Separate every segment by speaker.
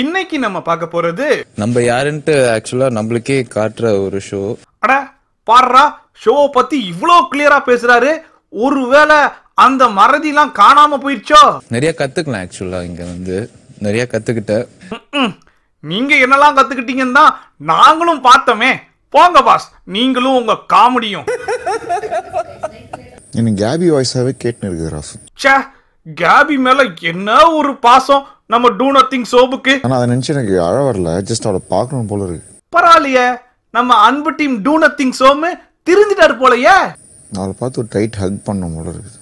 Speaker 1: இன்னைக்கு நம்ம பார்க்க போறது
Speaker 2: நம்ம யாருன்ட்டு ஆக்சுவலா நம்மளுக்கே காட்டுற ஒரு ஷோ
Speaker 1: அட பாடுறா ஷோவை பத்தி இவ்வளோ கிளியரா பேசுறாரு ஒருவேளை அந்த மறதிலாம் காணாம போயிடுச்சோ
Speaker 2: நிறைய கத்துக்கலாம் ஆக்சுவலா இங்க வந்து நிறைய கத்துக்கிட்டேன்
Speaker 1: ம்ம். நீங்க என்னெல்லாம் கத்துக்கிட்டீங்கன்னு தான் நாங்களும் பார்த்தோமே போங்க பாஸ் நீங்களும் உங்க காமெடியும்
Speaker 2: எனக்கு கேபி வாய்ஸாவே கேட்டுன்னு இருக்குது ராசு
Speaker 1: ச்சே கேபி மேல என்ன ஒரு பாசம் நம்ம டூ நத்திங் சோபுக்கு
Speaker 2: ஆனா அதை நினைச்சு எனக்கு அழ வரல ஜஸ்ட் அவளை பார்க்கணும் போல இருக்கு
Speaker 1: பரவாயில்லையே நம்ம அன்பு டீம் டூ நத்திங் சோமு திருந்திட்டாரு போலயே
Speaker 2: அவளை பார்த்து ஒரு டைட் ஹக் பண்ண போல இருக்குது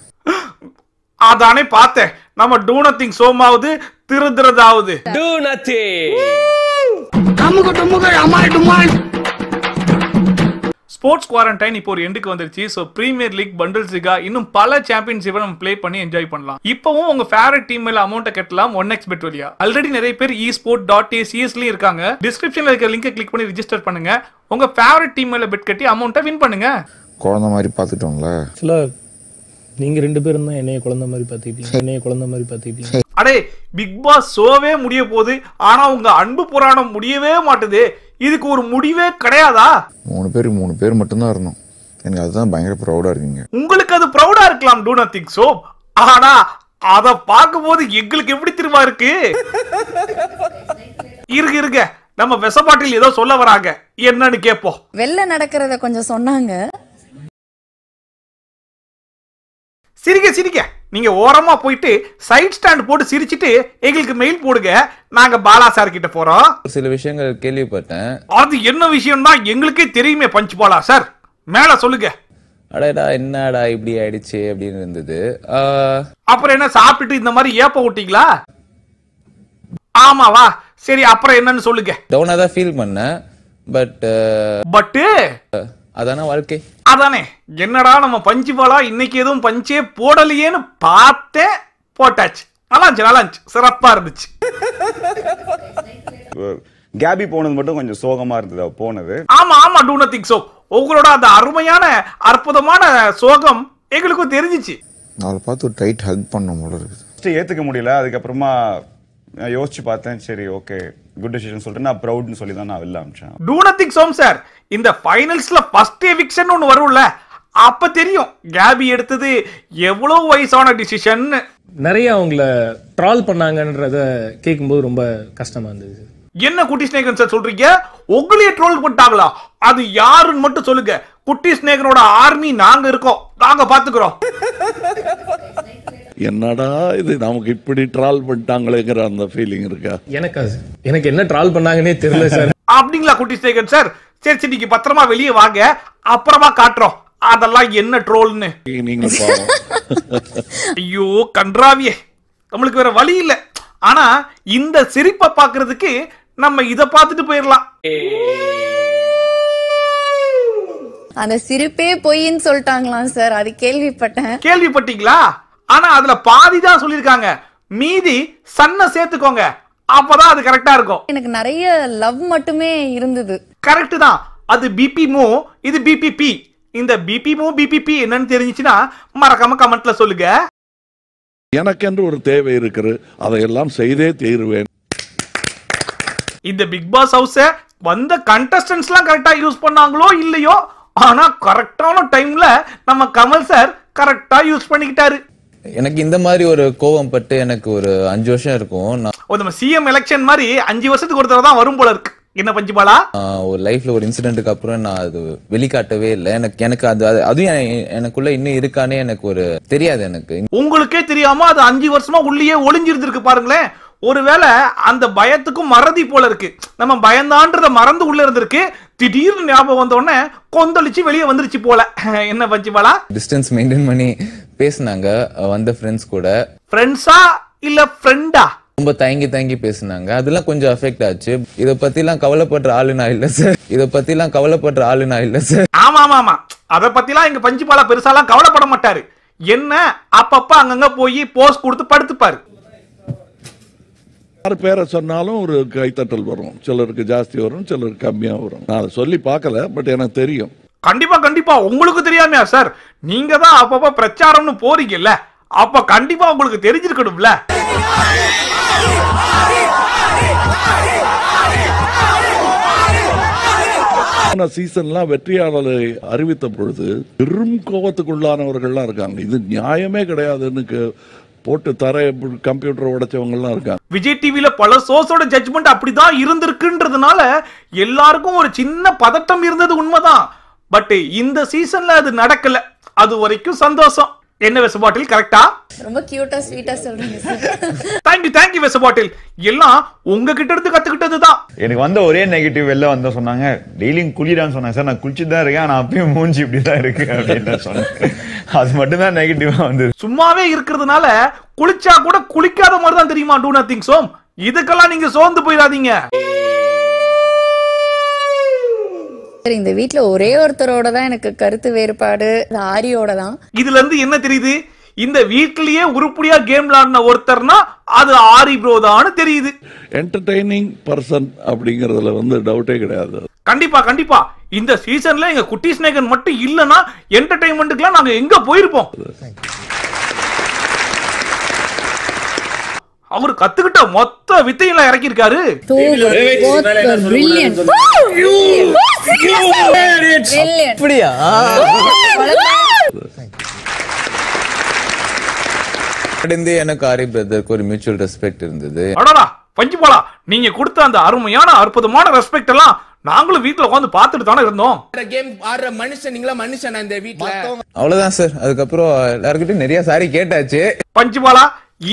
Speaker 1: அதானே பார்த்தேன் நம்ம டூ நத்திங் சோமாவது திருந்துறதாவது டூ நத்திங் அமுக டுமுக அமாய் டுமாய் ஸ்போர்ட்ஸ் குவாரண்டைன் இப்போ ஒரு எண்டுக்கு வந்துருச்சு so premier league bundles Liga இன்னும் பல சாம்பியன்ஷிப்பை நம்ம ப்ளே பண்ணி என்ஜாய் பண்ணலாம் இப்போவும் உங்க ஃபேவரட் டீம் மேல அமௌண்ட்டை கட்டலாம் ஒன் எக்ஸ் பெட் வழியா ஆல்ரெடி நிறைய பேர் இ ஸ்போர்ட் டாட் ஏசிஎஸ்லயும் இருக்காங்க டிஸ்கிரிப்ஷன்ல இருக்கிற லிங்கை கிளிக் பண்ணி ரிஜிஸ்டர் பண்ணுங்க உங்க ஃபேவரட் டீம் மேல பெட் கட்டி அமௌண்ட்டை வின் பண்ணுங்க
Speaker 2: குழந்தை மாதிரி பார்த்துட்டோங்களா சில
Speaker 1: நீங்க ரெண்டு பேரும் தான் என்னைய குழந்தை மாதிரி பார்த்துக்கிட்டீங்க என்னைய குழந்தை மாதிரி பார்த்துக்கிட்டீங்க அடே பிக் பாஸ் ஷோவே முடிய போகுது ஆனா உங்க அன்பு புராணம் முடியவே மாட்டுது இதுக்கு ஒரு முடிவே
Speaker 3: கிடையாதா மூணு பேர் மூணு பேர் மட்டும்தான் இருந்தோம் எனக்கு அதுதான் பயங்கர ப்ரௌடா இருக்கீங்க
Speaker 1: உங்களுக்கு அது ப்ரௌடா இருக்கலாம் டூ நத்திங் சோ ஆனா அத பார்க்கும்போது எங்களுக்கு எப்படி திரும்ப இருக்கு இருக்கு இருக்க நம்ம விசப்பாட்டில் ஏதோ சொல்ல வராங்க என்னன்னு கேட்போம்
Speaker 2: வெளில நடக்கிறத கொஞ்சம் சொன்னாங்க
Speaker 1: சிரிக்க சிரிக்க நீங்கள் ஓரமாக போயிட்டு சைட் ஸ்டாண்ட் போட்டு சிரிச்சிட்டு எங்களுக்கு மெயில் போடுங்க நாங்கள் பாலா சார் கிட்ட போகிறோம்
Speaker 2: சில விஷயங்கள் கேள்விப்பட்டேன்
Speaker 1: அது என்ன விஷயம்னா எங்களுக்கே தெரியுமே பஞ்ச் பாலா சார் மேலே சொல்லுங்க அடடா என்னடா இப்படி
Speaker 2: ஆயிடுச்சு அப்படின்னு இருந்தது
Speaker 1: அப்புறம் என்ன சாப்பிட்டுட்டு இந்த மாதிரி ஏப்ப விட்டீங்களா ஆமாவா சரி அப்புறம் என்னன்னு சொல்லுங்க
Speaker 2: டவுனா தான் ஃபீல் பண்ணேன் பட் பட்டு அதான வாழ்க்கை அதானே என்னடா நம்ம பஞ்சு பாலா இன்னைக்கு
Speaker 1: எதுவும் பஞ்சே போடலையேன்னு பார்த்தேன் போட்டாச்சு நல்லா நல்லா இருந்துச்சு சிறப்பாக இருந்துச்சு கேபி போனது மட்டும் கொஞ்சம் சோகமா இருந்தது போனது ஆமா ஆமா டூ நத்திங் சோ உங்களோட அந்த அருமையான அற்புதமான சோகம் எங்களுக்கும் தெரிஞ்சிச்சு
Speaker 2: அவளை பார்த்து ஒரு டைட் ஹக் பண்ண முடியல இருக்குது
Speaker 1: ஃபஸ்ட்டு ஏற்றுக்க முடியல அதுக்கப்புறமா நான் யோசிச்சு பார்த்தேன் சரி ஓகே குட் டிசிஷன் சொல்லிட்டு நான் ப்ரௌட்னு சொல்லி தான் நான் வெளில அமிச்சேன் டூ நத்திங் சோம் சார் இந்த ஃபைனல்ஸ்ல ஃபர்ஸ்ட் எவிக்ஷன் ஒன்று வரும்ல அப்ப தெரியும் கேபி எடுத்தது எவ்வளவு வயசான டிசிஷன் நிறைய அவங்கள ட்ரால் பண்ணாங்கன்றத கேட்கும்போது ரொம்ப கஷ்டமா இருந்தது என்ன குட்டி ஸ்நேகன் சார் சொல்றீங்க உங்களையே ட்ரோல் பண்ணிட்டாங்களா அது யாருன்னு மட்டும் சொல்லுங்க குட்டி ஸ்னேகனோட ஆர்மி நாங்க இருக்கோம் நாங்க பாத்துக்கிறோம்
Speaker 3: என்னடா இது நமக்கு இப்படி ட்ரால் பண்ணிட்டாங்களேங்கிற அந்த ஃபீலிங் இருக்கா எனக்கு எனக்கு என்ன ட்ரால் பண்ணாங்கன்னே தெரியல சார்
Speaker 1: அப்படிங்களா குட்டி ஸ்னேகன் சார் சரி சரி நீங்க பத்திரமா வெளியே வாங்க அப்புறமா காட்டுறோம் அதெல்லாம் என்ன ட்ரோல்னு ஐயோ கன்றாவியே நம்மளுக்கு வேற வழி இல்ல ஆனா இந்த சிரிப்பை பாக்குறதுக்கு நம்ம இத பாத்துட்டு போயிடலாம்
Speaker 2: அந்த சிரிப்பே பொய்ன்னு சொல்லிட்டாங்களாம் சார் அது கேள்விப்பட்டேன்
Speaker 1: கேள்விப்பட்டீங்களா ஆனா அதுல பாதி தான் சொல்லிருக்காங்க மீதி சன்ன சேர்த்துக்கோங்க அப்பதான் அது கரெக்டா இருக்கும்
Speaker 2: எனக்கு நிறைய லவ் மட்டுமே இருந்தது கரெக்டு
Speaker 1: தான் அது பிபிமோ இது பிபிபி இந்த பிபிமோ பிபிபி என்னன்னு தெரிஞ்சிச்சுன்னா மறக்காம கமெண்ட்ல சொல்லுங்க
Speaker 3: எனக்கென்று ஒரு தேவை இருக்குது அதையெல்லாம் செய்தே தீருவேன்
Speaker 1: இந்த பிக் பாஸ் ஹவுஸ வந்த கண்டஸ்டன்ஸ்லாம்
Speaker 2: கரெக்டா யூஸ் பண்ணாங்களோ இல்லையோ ஆனா கரெக்டான டைம்ல
Speaker 1: நம்ம கமல் சார்
Speaker 2: கரெக்டா யூஸ் பண்ணிக்கிட்டாரு எனக்கு இந்த மாதிரி ஒரு கோவம் பட்டு எனக்கு ஒரு அஞ்சு வருஷம் இருக்கும் நம்ம
Speaker 1: சிஎம் எலெக்ஷன் மாதிரி அஞ்சு வருஷத்துக்கு ஒரு தடவை தான் வரும் போல இருக்கு என்ன பஞ்சுபாலா
Speaker 2: ஒரு லைஃப்ல ஒரு இன்சிடென்ட்டுக்கு அப்புறம் நான் அது வெளிக்காட்டவே இல்லை எனக்கு எனக்கு அது அதுவும் எனக்குள்ள இன்னும் இருக்கானே எனக்கு ஒரு தெரியாது எனக்கு
Speaker 1: உங்களுக்கே தெரியாம அது அஞ்சு வருஷமா உள்ளேயே ஒளிஞ்சிருந்திருக்கு பாருங்களேன் ஒருவேளை அந்த பயத்துக்கும் மறதி போல இருக்கு நம்ம பயந்தான்றத மறந்து உள்ள இருந்திருக்கு திடீர்னு ஞாபகம் வந்தோடனே கொந்தளிச்சு வெளியே வந்துருச்சு போல என்ன பஞ்சுபாலா
Speaker 2: டிஸ்டன்ஸ் மெயின்டைன் பண்ணி பேசினாங்க வந்த ஃப்ரெண்ட்ஸ் கூட ஃப்ரெண்ட்ஸா இல்ல ஃப்ரெண்டா ரொம்ப தயங்கி தயங்கி பேசினாங்க அதெல்லாம் கொஞ்சம் அஃபெக்ட் ஆச்சு இத பத்தி எல்லாம் கவலைப்படுற ஆளு நான் இல்ல சார் பத்தி எல்லாம் கவலைப்படுற ஆளு நான் இல்ல சார்
Speaker 1: ஆமா ஆமா ஆமா அத பத்தி எல்லாம் எங்க பஞ்சுபாலா பெருசாலாம் கவலைப்பட மாட்டாரு என்ன அப்பப்ப அங்கங்க போய் போஸ் கொடுத்து படுத்துப்பாரு
Speaker 3: யார் பேரை சொன்னாலும் ஒரு கைத்தட்டல் வரும் சிலருக்கு ஜாஸ்தி வரும் சிலருக்கு கம்மியா வரும் நான் அதை சொல்லி பார்க்கல பட் எனக்கு தெரியும் கண்டிப்பா கண்டிப்பா உங்களுக்கு தெரியாமையா சார் நீங்க தான் அப்பப்ப
Speaker 1: பிரச்சாரம்னு போறீங்கல்ல அப்ப கண்டிப்பா உங்களுக்கு தெரிஞ்சிருக்கணும்ல
Speaker 3: சீசன்லாம் வெற்றியாளரை அறிவித்த பொழுது பெரும் கோபத்துக்குள்ளானவர்கள்லாம் இருக்காங்க இது நியாயமே கிடையாதுன்னு போட்டு தர கம்ப்யூட்டர் உடைச்சவங்கலாம் இருக்காங்க விஜய்
Speaker 1: டிவியில பல சோர்ஸோட ஜட்ஜ்மெண்ட் அப்படிதான் இருந்திருக்குன்றதுனால எல்லாருக்கும் ஒரு சின்ன பதட்டம் இருந்தது உண்மைதான் பட் இந்த சீசன்ல அது நடக்கல அது வரைக்கும் சந்தோஷம் என்ன வெச பாட்டில் கரெக்டா
Speaker 2: ரொம்ப கியூட்டா ஸ்வீட்டா சொல்றீங்க
Speaker 1: தேங்க் யூ தேங்க் யூ வெச பாட்டில் எல்லாம் உங்க கிட்ட இருந்து கத்துக்கிட்டது தான்
Speaker 2: எனக்கு வந்த ஒரே நெகட்டிவ் வெளில வந்த சொன்னாங்க டெய்லியும் குளிடான்னு சொன்னாங்க சார் நான் குளிச்சு இருக்கேன் நான் அப்பயும் மூஞ்சி இப்படி தான் இருக்கு அப்படின்னு சொன்னேன் அது மட்டும் தான் நெகட்டிவா வந்தது
Speaker 1: சும்மாவே இருக்கிறதுனால குளிச்சா கூட குளிக்காத மாதிரி தான் தெரியுமா டூ நத்திங் சோம் இதுக்கெல்லாம் நீங்க சோர்ந்து போயிடாதீங்க
Speaker 2: சரி இந்த வீட்டுல ஒரே ஒருத்தரோட தான் எனக்கு கருத்து வேறுபாடு ஆரியோட தான்
Speaker 1: இதுல இருந்து என்ன தெரியுது இந்த வீட்லயே உருப்படியா கேம் விளாடின ஒருத்தர்னா அது ஆரி ப்ரோ தான்
Speaker 3: தெரியுது என்டர்டைனிங் பர்சன் அப்படிங்கறதுல வந்து டவுட்டே கிடையாது
Speaker 1: கண்டிப்பா கண்டிப்பா இந்த சீசன்ல எங்க குட்டி ஸ்நேகன் மட்டும் இல்லனா என்டர்டைன்மெண்ட்டுக்குலாம் நாங்க எங்க போயிருப்போம் அவரு கத்துக்கிட்ட மொத்த வித்தையும் நான் இறக்கிருக்காரு அப்படியா
Speaker 2: எனக்கு ஆரி பிரதருக்கு ஒரு மியூச்சுவல் ரெஸ்பெக்ட் இருந்தது
Speaker 1: அடடா பஞ்சு போலா நீங்க கொடுத்த அந்த அருமையான அற்புதமான ரெஸ்பெக்ட் எல்லாம் நாங்களும் வீட்டுல உட்காந்து பாத்துட்டு தானே இருந்தோம் கேம் ஆடுற மனுஷன் நீங்களா மனுஷன் இந்த வீட்டுல
Speaker 2: அவ்வளவுதான் சார் அதுக்கப்புறம்
Speaker 1: எல்லாருக்கிட்டையும் நிறைய சாரி கேட்டாச்சு பஞ்சு போலா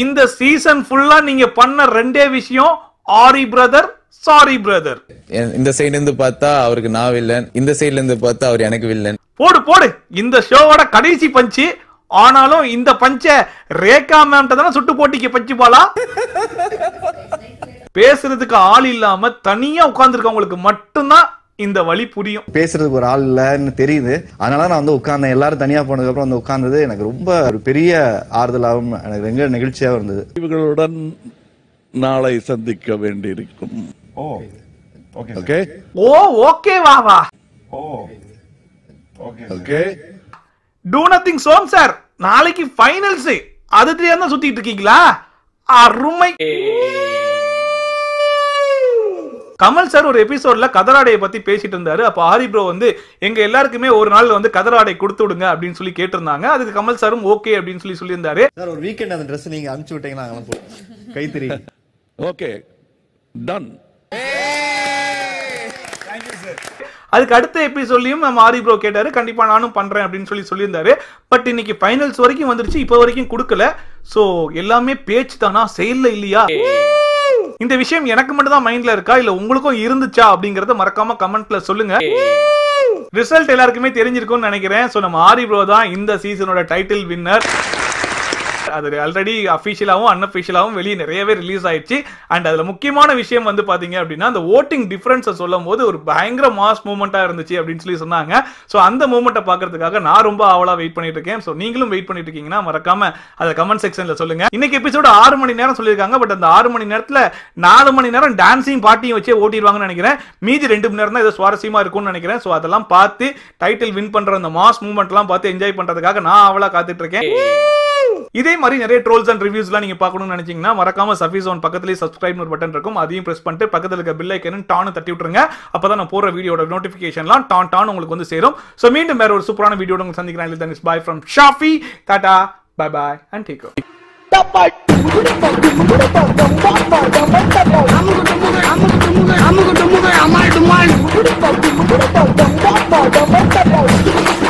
Speaker 1: இந்த சீசன் ஃபுல்லா நீங்க பண்ண ரெண்டே விஷயம் ஆரி பிரதர் சாரி பிரதர்
Speaker 2: இந்த சைடுல இருந்து பார்த்தா அவருக்கு நான் வில்லன் இந்த சைடுல இருந்து பார்த்தா அவர் எனக்கு வில்லன்
Speaker 1: போடு போடு இந்த ஷோவோட கடைசி பஞ்சு ஆனாலும் இந்த பஞ்ச ரேகா மேம் தான சுட்டு போட்டிக்கு பஞ்சு பாலா பேசுறதுக்கு ஆள் இல்லாம தனியா உட்கார்ந்துருக்கவங்களுக்கு மட்டும்தான் இந்த வழி
Speaker 3: புரியும் பேசுறதுக்கு ஒரு ஆள் இல்லைன்னு தெரியுது அதனால நான் வந்து உட்கார்ந்தேன் எல்லாரும் தனியா போனதுக்கு அப்புறம் வந்து உட்கார்ந்தது எனக்கு ரொம்ப ஒரு பெரிய ஆறுதலாகவும் எனக்கு ரொம்ப நிகழ்ச்சியாகவும் இருந்தது இவர்களுடன் நாளை சந்திக்க வேண்டியிருக்கும் ஓ ஓகே
Speaker 1: ஓ ஓகே வா வா ஓ okay do nothing Som sir நாளைக்கு ஃபைனல்ஸ் அது தெரியாம சுத்திட்டு இருக்கீங்களா அருமை கமல் சார் ஒரு எபிசோட்ல கதராடையை பத்தி பேசிட்டு இருந்தாரு அப்போ ஆரி ப்ரோ வந்து எங்க எல்லாருக்குமே ஒரு நாள் வந்து கதராடை கொடுத்து விடுங்க அப்படின்னு சொல்லி கேட்டிருந்தாங்க அதுக்கு கமல் சாரும் ஓகே அப்படின்னு சொல்லி சொல்லியிருந்தாரு சார் ஒரு வீக்கெண்ட் அந்த ட்ரெஸ் நீங்க அனுப்பிச்சு விட்டீங்கன்னா கைத்தறி ஓகே டன் அதுக்கு அடுத்த எபிசோட்லையும் நம்ம ஆரி ப்ரோ கேட்டாரு கண்டிப்பா நானும் பண்றேன் அப்படின்னு சொல்லி சொல்லியிருந்தாரு பட் இன்னைக்கு ஃபைனல்ஸ் வரைக்கும் வந்துருச்சு இப்போ வரைக்கும் கொடுக்கல சோ எல்லாமே பேச்சு தானா செயல்ல இல்லையா இந்த விஷயம் எனக்கு மட்டும் தான் மைண்ட்ல இருக்கா இல்ல உங்களுக்கும் இருந்துச்சா அப்படிங்கறத மறக்காம கமெண்ட்ல சொல்லுங்க ரிசல்ட் எல்லாருக்குமே தெரிஞ்சிருக்கும்னு நினைக்கிறேன் சோ நம்ம ஆரி ப்ரோ தான் இந்த சீசனோட டைட்டில் வின்னர் அது ஆல்ரெடி அஃபிஷியலாகவும் அன்அஃபிஷியலாகவும் வெளியே நிறையவே ரிலீஸ் ஆயிடுச்சு அண்ட் அதில் முக்கியமான விஷயம் வந்து பார்த்தீங்க அப்படின்னா அந்த ஓட்டிங் டிஃப்ரென்ஸை சொல்லும் போது ஒரு பயங்கர மாஸ் மூமெண்ட்டாக இருந்துச்சு அப்படின்னு சொல்லி சொன்னாங்க ஸோ அந்த மூமெண்ட்டை பார்க்கறதுக்காக நான் ரொம்ப ஆவலாக வெயிட் பண்ணிட்டு இருக்கேன் ஸோ நீங்களும் வெயிட் பண்ணிட்டு இருக்கீங்கன்னா மறக்காம அதை கமெண்ட் செக்ஷனில் சொல்லுங்க இன்னைக்கு எபிசோட ஆறு மணி நேரம் சொல்லியிருக்காங்க பட் அந்த ஆறு மணி நேரத்தில் நாலு மணி நேரம் டான்ஸையும் பாட்டியும் வச்சே ஓட்டிடுவாங்கன்னு நினைக்கிறேன் மீதி ரெண்டு மணி நேரம் தான் ஏதோ சுவாரஸ்யமாக இருக்கும்னு நினைக்கிறேன் ஸோ அதெல்லாம் பார்த்து டைட்டில் வின் பண்ணுற அந்த மாஸ் மூமெண்ட்லாம் பார்த்து என்ஜாய் பண்ணுறதுக்காக நான் அவளாக காத்துட்டு இருக்கேன் இதே மாதிரி நிறைய ட்ரோல்ஸ் அண்ட் ரிவ்யூஸ்லாம் நீங்க பார்க்கணும்னு நினைச்சீங்கன்னா மறக்காம சஃபீஸ் ஒன் பக்கத்துலேயே சப்ஸ்கிரைப் பட்டன் இருக்கும் அதையும் பிரஸ் பண்ணிட்டு பக்கத்தில் இருக்க பில் ஐக்கனு டானு தட்டி விட்டுருங்க அப்பதான் நான் போற வீடியோட நோட்டிஃபிகேஷன்லாம் டான் டான் உங்களுக்கு வந்து சேரும் ஸோ மீண்டும் வேற ஒரு சூப்பரான வீடியோ உங்களுக்கு சந்திக்கிறேன் bye from Shafi tata bye bye and take
Speaker 2: அம்மா